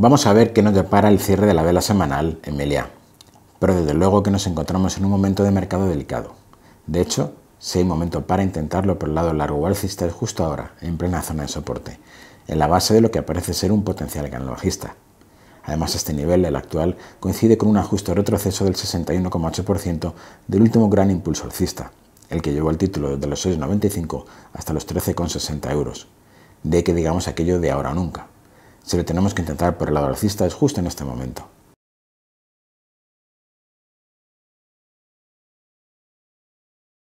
Vamos a ver qué nos depara el cierre de la vela semanal, en Emilia. Pero desde luego que nos encontramos en un momento de mercado delicado. De hecho, si hay momento para intentarlo por el lado largo alcista es justo ahora, en plena zona de soporte, en la base de lo que parece ser un potencial gran bajista. Además, este nivel, el actual, coincide con un ajuste retroceso del 61,8% del último gran impulso alcista, el que llevó el título desde los 6,95 hasta los 13,60 euros. De que digamos aquello de ahora o nunca si lo tenemos que intentar, por el lado alcista es justo en este momento.